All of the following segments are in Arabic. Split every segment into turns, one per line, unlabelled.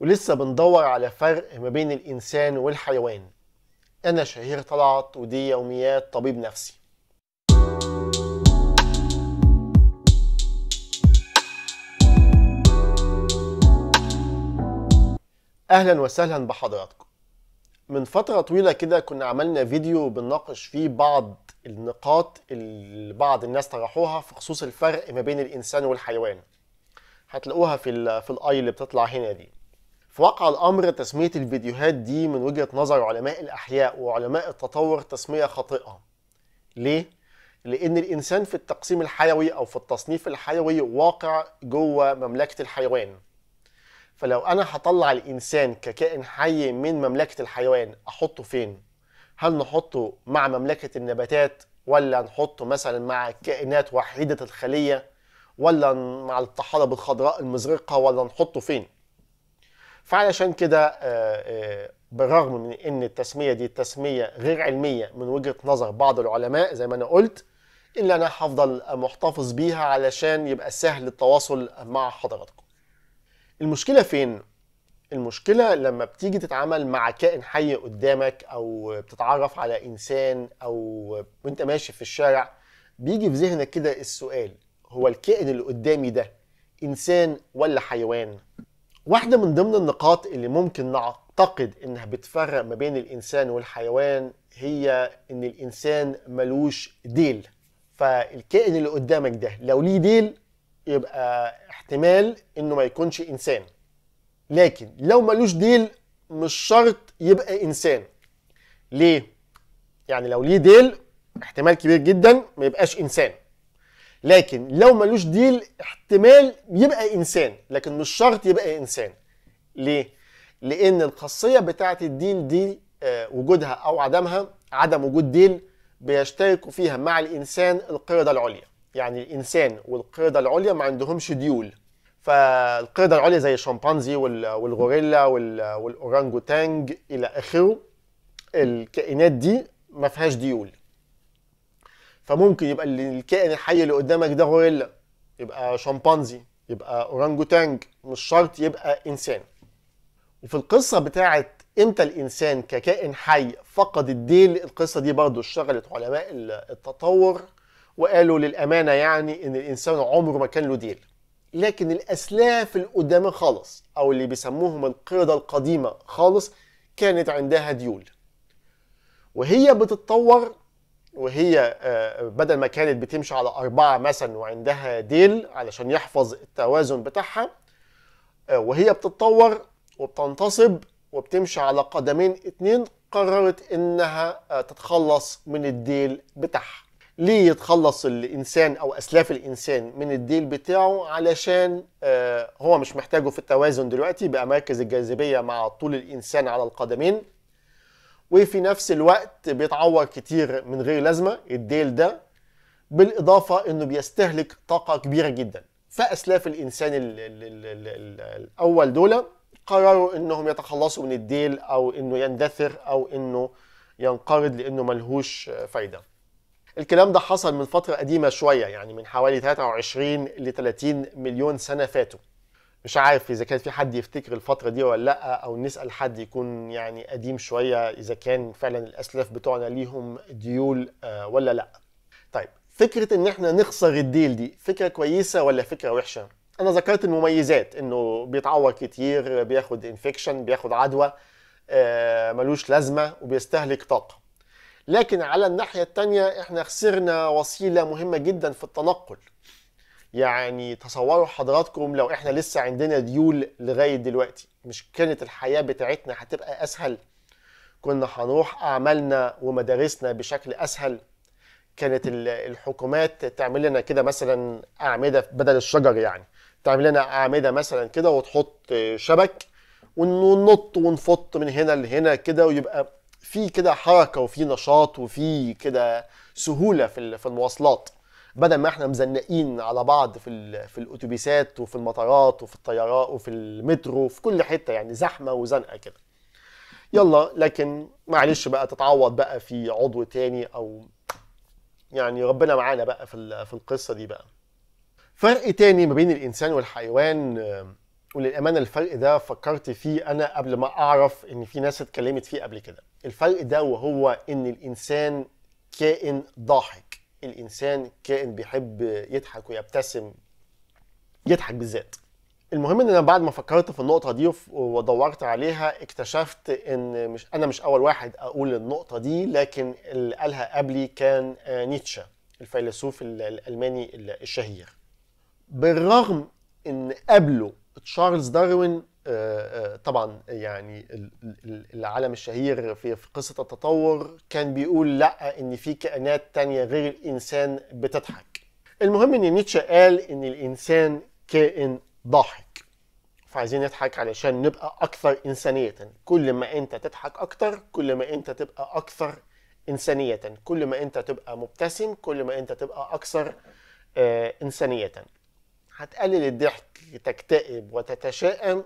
ولسه بندور على فرق ما بين الإنسان والحيوان أنا شهير طلعت ودي يوميات طبيب نفسي أهلا وسهلا بحضراتكم من فترة طويلة كده كنا عملنا فيديو بنناقش فيه بعض النقاط اللي بعض الناس طرحوها في خصوص الفرق ما بين الإنسان والحيوان هتلاقوها في الـ في الاي اللي بتطلع هنا دي في واقع الامر تسميه الفيديوهات دي من وجهه نظر علماء الاحياء وعلماء التطور تسميه خاطئه ليه لان الانسان في التقسيم الحيوي او في التصنيف الحيوي واقع جوه مملكه الحيوان فلو انا هطلع الانسان ككائن حي من مملكه الحيوان احطه فين هل نحطه مع مملكه النباتات ولا نحطه مثلا مع كائنات وحيده الخليه ولا مع الطحالب الخضراء المزرقه ولا نحطه فين فعلشان كده آه، آه، بالرغم من ان التسميه دي تسميه غير علميه من وجهه نظر بعض العلماء زي ما انا قلت الا انا هفضل محتفظ بيها علشان يبقى سهل التواصل مع حضراتكم المشكله فين المشكله لما بتيجي تتعامل مع كائن حي قدامك او بتتعرف على انسان او وانت ماشي في الشارع بيجي في ذهنك كده السؤال هو الكائن اللي قدامي ده انسان ولا حيوان واحدة من ضمن النقاط اللي ممكن نعتقد إنها بتفرق ما بين الإنسان والحيوان هي إن الإنسان ملوش ديل فالكائن اللي قدامك ده لو ليه ديل يبقى احتمال إنه ما يكونش إنسان لكن لو ملوش ديل مش شرط يبقى إنسان ليه؟ يعني لو ليه ديل احتمال كبير جدا ما يبقاش إنسان لكن لو ملوش ديل احتمال يبقى انسان لكن مش شرط يبقى انسان ليه لان الخاصيه بتاعه الديل دي آه، وجودها او عدمها عدم وجود ديل بيشترك فيها مع الانسان القرده العليا يعني الانسان والقرده العليا ما عندهمش ديول فالقرده العليا زي الشمبانزي والغوريلا والاورانجوتانج الى اخره الكائنات دي ما فيهاش ديول فممكن يبقى الكائن الحي اللي قدامك ده غوريلا يبقى شمبانزي يبقى اورانجوتانج مش شرط يبقى انسان وفي القصه بتاعه امتى الانسان ككائن حي فقد الديل القصه دي برضه اشتغلت علماء التطور وقالوا للامانه يعني ان الانسان عمره ما كان له ديل لكن الاسلاف القدامى خالص او اللي بيسموهم القرده القديمه خالص كانت عندها ديول وهي بتتطور وهي آه، بدل ما كانت بتمشي على أربعة مثلا وعندها ديل علشان يحفظ التوازن بتاعها آه، وهي بتتطور وبتنتصب وبتمشي على قدمين اتنين قررت إنها آه، تتخلص من الديل بتاعها ليه يتخلص الانسان او اسلاف الانسان من الديل بتاعه علشان هو مش محتاجه في التوازن دلوقتي بقى مركز الجاذبيه مع طول الانسان على القدمين وفي نفس الوقت بيتعور كتير من غير لازمه الديل ده بالاضافه انه بيستهلك طاقه كبيره جدا فاسلاف الانسان الاول دول قرروا انهم يتخلصوا من الديل او انه يندثر او انه ينقرض لانه ملهوش فايده الكلام ده حصل من فتره قديمه شويه يعني من حوالي 23 ل 30 مليون سنه فاتوا مش عارف اذا كان في حد يفتكر الفتره دي ولا لا او نسال حد يكون يعني قديم شويه اذا كان فعلا الاسلاف بتوعنا ليهم ديول آه، ولا لا طيب فكره ان احنا نخسر الديل دي فكره كويسه ولا فكره وحشه انا ذكرت المميزات انه بيتعور كتير بياخد انفكشن بياخد عدوى آه، ملوش لازمه وبيستهلك طاقه لكن على الناحيه الثانيه احنا خسرنا وسيله مهمه جدا في التنقل يعني تصوروا حضراتكم لو احنا لسه عندنا ديول لغايه دلوقتي مش كانت الحياه بتاعتنا هتبقى اسهل كنا هنروح اعمالنا ومدارسنا بشكل اسهل كانت الحكومات تعمل لنا كده مثلا اعمده بدل الشجر يعني تعمل لنا اعمده مثلا كده وتحط شبك وننط ونفط من هنا لهنا كده ويبقى في كده حركه وفي نشاط وفي كده سهوله في المواصلات بدل ما احنا مزنقين على بعض في في الاتوبيسات وفي المطارات وفي الطيارات وفي المترو وفي كل حته يعني زحمه وزنقه كده يلا لكن معلش بقى تتعوض بقى في عضو تاني او يعني ربنا معانا بقى في في القصه دي بقى فرق تاني ما بين الانسان والحيوان آه، وللامانه الفرق ده فكرت فيه انا قبل ما اعرف ان في ناس اتكلمت فيه قبل كده الفرق ده وهو ان الانسان كائن ضاحك الانسان كائن بيحب يضحك ويبتسم يضحك بالذات المهم ان انا بعد ما فكرت في النقطه دي ودورت عليها اكتشفت ان مش انا مش اول واحد اقول النقطه دي لكن اللي قالها قبلي كان آه، نيتشه الفيلسوف الالماني الشهير بالرغم ان قبله تشارلز داروين آه، آه، طبعا يعني العالم الشهير في قصة التطور كان بيقول لا ان في كائنات تانية غير الانسان بتضحك المهم ان نيتشه قال ان الانسان كائن ضاحك فعايزين نضحك علشان نبقى اكثر انسانية كل ما انت تضحك اكتر كل ما انت تبقى اكثر انسانية كل ما انت تبقى مبتسم كل ما انت تبقى اكثر آه، انسانية هتقلل الضحك تكتئب وتتشائم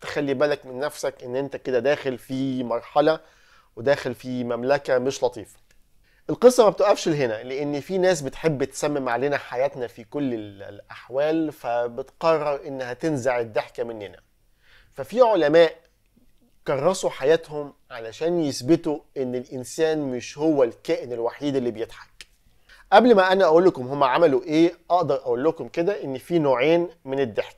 تخلي بالك من نفسك ان انت كده داخل في مرحله وداخل في مملكه مش لطيفه القصه ما بتقفش هنا لان في ناس بتحب تسمم علينا حياتنا في كل الاحوال فبتقرر انها تنزع الضحكه مننا ففي علماء كرسوا حياتهم علشان يثبتوا ان الانسان مش هو الكائن الوحيد اللي بيضحك قبل ما انا اقول لكم هما عملوا ايه اقدر اقول لكم كده ان في نوعين من الضحك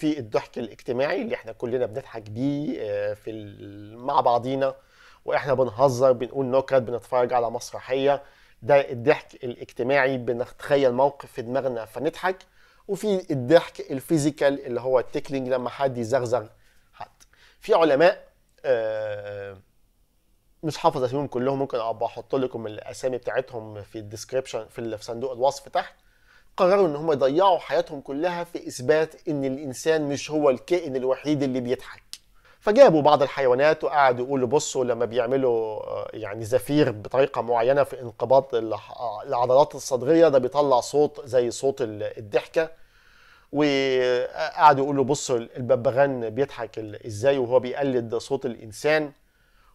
في الضحك الاجتماعي اللي احنا كلنا بنضحك بيه آه، في مع بعضينا واحنا بنهزر بنقول نكت بنتفرج على مسرحيه ده الضحك الاجتماعي بنتخيل موقف في دماغنا فنضحك وفي الضحك الفيزيكال اللي هو التكلينج لما حد يزغزغ حد في علماء آه، مش حافظ اساميهم كلهم ممكن ابقى احط لكم الاسامي بتاعتهم في الديسكربشن في صندوق الوصف تحت قرروا ان هم يضيعوا حياتهم كلها في اثبات ان الانسان مش هو الكائن الوحيد اللي بيضحك فجابوا بعض الحيوانات وقعدوا يقولوا بصوا لما بيعملوا آه، يعني زفير بطريقه معينه في انقباض العضلات الصدريه ده بيطلع صوت زي صوت الضحكه وقعدوا يقولوا بصوا الببغان بيضحك ازاي وهو بيقلد صوت الانسان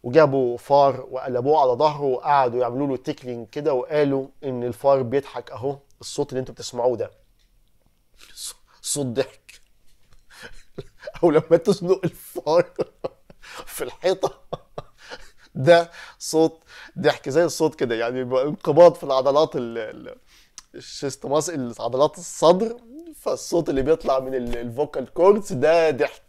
وجابوا فار وقلبوه على ظهره وقعدوا يعملوا له تيكلينج كده وقالوا ان الفار بيضحك اهو الصوت اللي انتوا بتسمعوه ده صوت ضحك او لما تزنق الفار في الحيطه ده صوت ضحك زي الصوت كده يعني انقباض في العضلات الشيستماس عضلات الصدر فالصوت اللي بيطلع من الفوكال كوردز ده ضحك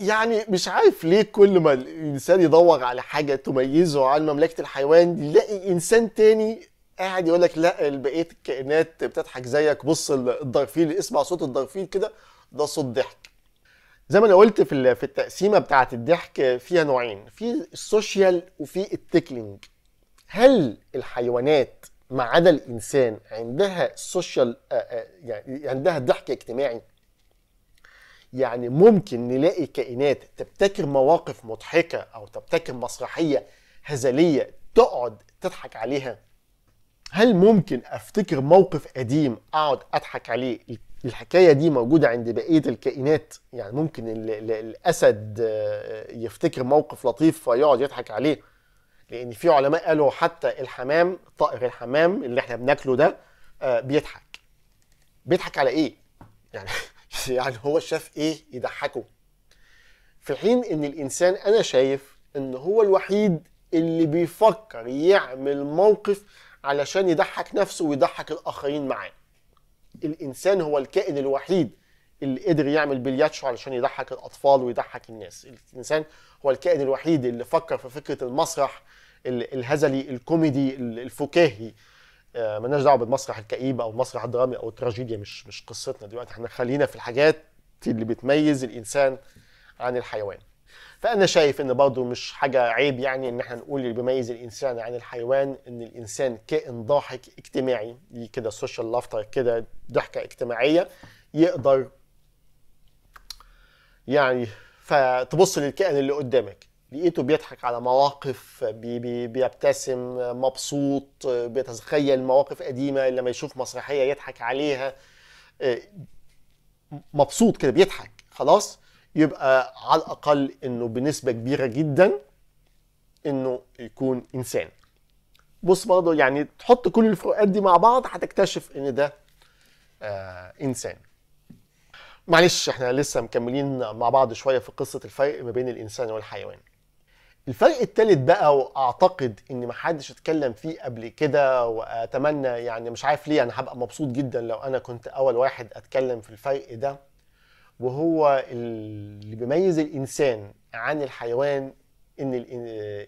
يعني مش عارف ليه كل ما الانسان يدور على حاجه تميزه عن مملكه الحيوان يلاقي انسان تاني قاعد يقول لك لا بقيه الكائنات بتضحك زيك بص الضرفيل اسمع صوت الضرفيل كده ده صوت ضحك زي ما انا قلت في في التقسيمه بتاعه الضحك فيها نوعين في السوشيال وفي التكلينج هل الحيوانات ما عدا الانسان عندها سوشيال آه، آه، يعني عندها ضحك اجتماعي يعني ممكن نلاقي كائنات تبتكر مواقف مضحكه او تبتكر مسرحيه هزليه تقعد تضحك عليها هل ممكن افتكر موقف قديم اقعد اضحك عليه الحكايه دي موجوده عند بقيه الكائنات يعني ممكن الاسد آه، يفتكر موقف لطيف فيقعد يضحك عليه لان في علماء قالوا حتى الحمام طائر الحمام اللي احنا بناكله ده آه، بيضحك بيضحك على ايه يعني يعني هو شاف ايه يضحكه في حين ان الانسان انا شايف ان هو الوحيد اللي بيفكر يعمل موقف علشان يضحك نفسه ويضحك الاخرين معاه الانسان هو الكائن الوحيد اللي قدر يعمل بلياتشو علشان يضحك الاطفال ويضحك الناس الانسان هو الكائن الوحيد اللي فكر في فكره المسرح الهزلي الكوميدي الفكاهي آه مالناش دعوه بالمسرح الكئيب او المسرح الدرامي او التراجيديا مش مش قصتنا دلوقتي احنا خلينا في الحاجات اللي بتميز الانسان عن الحيوان فانا شايف ان برضه مش حاجه عيب يعني ان احنا نقول اللي بيميز الانسان عن الحيوان ان الانسان كائن ضاحك اجتماعي دي كده السوشيال لافتر كده ضحكه اجتماعيه يقدر يعني فتبص للكائن اللي قدامك لقيته بيضحك على مواقف بي بي بيبتسم مبسوط بيتخيل مواقف قديمه لما يشوف مسرحيه يضحك عليها آه، مبسوط كده بيضحك خلاص يبقى على الاقل انه بنسبه كبيره جدا انه يكون انسان بص برضه يعني تحط كل الفروقات دي مع بعض هتكتشف ان ده آه انسان معلش احنا لسه مكملين مع بعض شويه في قصه الفرق ما بين الانسان والحيوان الفرق الثالث بقى واعتقد ان ما حدش اتكلم فيه قبل كده واتمنى يعني مش عارف ليه انا هبقى مبسوط جدا لو انا كنت اول واحد اتكلم في الفرق ده وهو اللي بيميز الانسان عن الحيوان ان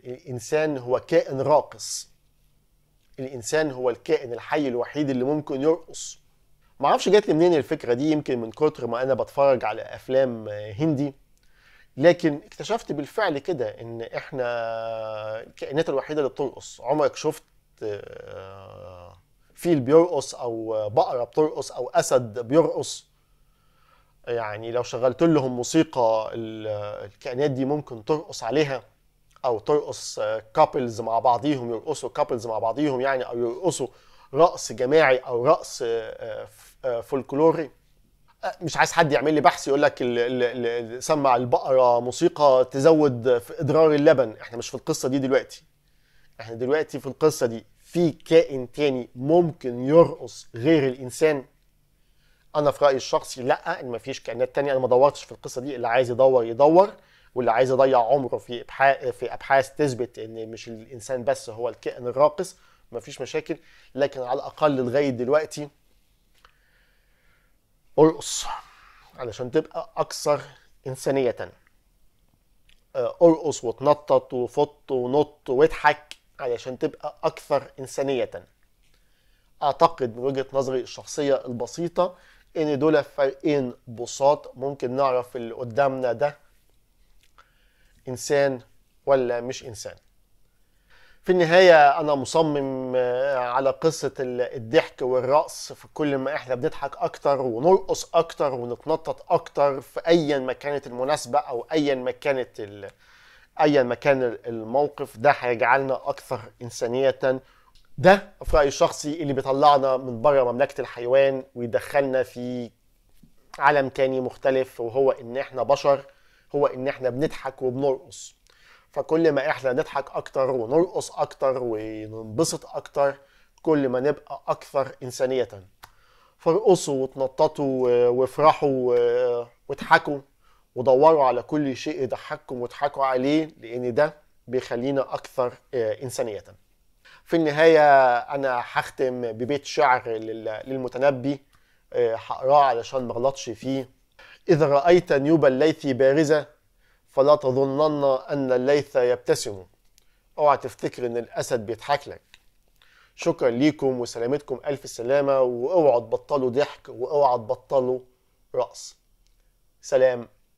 الانسان هو كائن راقص الانسان هو الكائن الحي الوحيد اللي ممكن يرقص ما اعرفش جات لي منين الفكره دي يمكن من كتر ما انا بتفرج على افلام هندي لكن اكتشفت بالفعل كده ان احنا الكائنات الوحيده اللي بترقص عمرك شفت آه، فيل بيرقص او بقره بترقص او اسد بيرقص يعني لو شغلت لهم موسيقى الكائنات دي ممكن ترقص عليها او ترقص كابلز مع بعضيهم يرقصوا كابلز مع بعضيهم يعني او يرقصوا رقص جماعي او رقص فولكلوري آه، آه، آه، مش عايز حد يعمل لي بحث يقول لك سمع البقره موسيقى تزود في ادرار اللبن احنا مش في القصه دي دلوقتي احنا دلوقتي في القصه دي في كائن تاني ممكن يرقص غير الانسان انا في رايي الشخصي لا ان مفيش كائنات تانية انا ما دورتش في القصه دي اللي عايز يدور يدور واللي عايز يضيع عمره في ابحاث في ابحاث تثبت ان مش الانسان بس هو الكائن الراقص مفيش مشاكل لكن على الاقل لغايه دلوقتي ارقص علشان تبقى اكثر انسانيه آه، ارقص وتنطط وفط ونط واضحك علشان تبقى اكثر انسانيه اعتقد من وجهه نظري الشخصيه البسيطه ان دول فرقين بساط ممكن نعرف اللي قدامنا ده انسان ولا مش انسان في النهاية أنا مصمم آه، على قصة الضحك والرقص في كل ما إحنا بنضحك أكتر ونرقص أكتر ونتنطط أكتر في أيا ما كانت المناسبة أو أيا ما كانت أيا ما كان الموقف ده هيجعلنا أكثر إنسانية ده في رايي الشخصي اللي بيطلعنا من بره مملكه الحيوان ويدخلنا في عالم تاني مختلف وهو ان احنا بشر هو ان احنا بنضحك وبنرقص فكل ما احنا نضحك اكتر ونرقص اكتر وننبسط اكتر كل ما نبقى اكثر انسانيه فارقصوا وتنططوا وافرحوا واضحكوا ودوروا على كل شيء يضحككم واضحكوا عليه لان ده بيخلينا اكثر آه، انسانيه في النهاية أنا هختم ببيت شعر للمتنبي آه، هقراه علشان ما فيه إذا رأيت نيوب الليث بارزة فلا تظنن أن الليث يبتسم اوعى تفتكر إن الأسد بيضحك لك شكرا ليكم وسلامتكم ألف سلامة واوعوا تبطلوا ضحك واوعوا تبطلوا رقص سلام